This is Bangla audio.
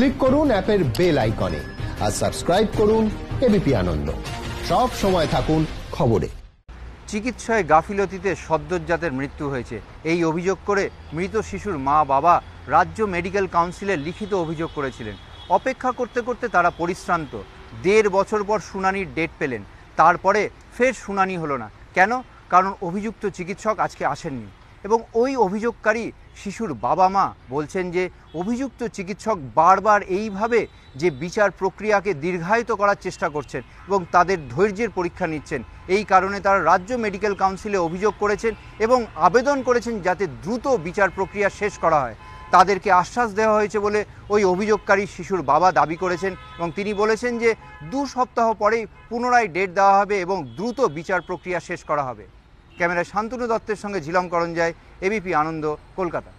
ক্লিক করুন অ্যাপের বেল আইকনে আর সাবস্ক্রাইব করুন এবিপি আনন্দ সব সময় থাকুন খবরে চিকিৎসায় গাফিলতিতে সদ্যজাতের মৃত্যু হয়েছে এই অভিযোগ করে মৃত শিশুর মা বাবা রাজ্য মেডিকেল কাউন্সিলে লিখিত অভিযোগ করেছিলেন অপেক্ষা করতে করতে তারা পরিশ্রান্ত দেড় বছর পর শুনানির ডেট পেলেন তারপরে ফের শুনানি হলো না কেন কারণ অভিযুক্ত চিকিৎসক আজকে আসেননি এবং ওই অভিযোগকারী শিশুর বাবা মা বলছেন যে অভিযুক্ত চিকিৎসক বারবার এইভাবে যে বিচার প্রক্রিয়াকে দীর্ঘায়িত করার চেষ্টা করছেন এবং তাদের ধৈর্যের পরীক্ষা নিচ্ছেন এই কারণে তারা রাজ্য মেডিকেল কাউন্সিলে অভিযোগ করেছেন এবং আবেদন করেছেন যাতে দ্রুত বিচার প্রক্রিয়া শেষ করা হয় তাদেরকে আশ্বাস দেওয়া হয়েছে বলে ওই অভিযোগকারী শিশুর বাবা দাবি করেছেন এবং তিনি বলেছেন যে দু সপ্তাহ পরেই পুনরায় ডেট দেওয়া হবে এবং দ্রুত বিচার প্রক্রিয়া শেষ করা হবে ক্যামেরায় শান্তনু দত্তের সঙ্গে ঝিলম করঞ্জায় এবিপি আনন্দ কলকাতা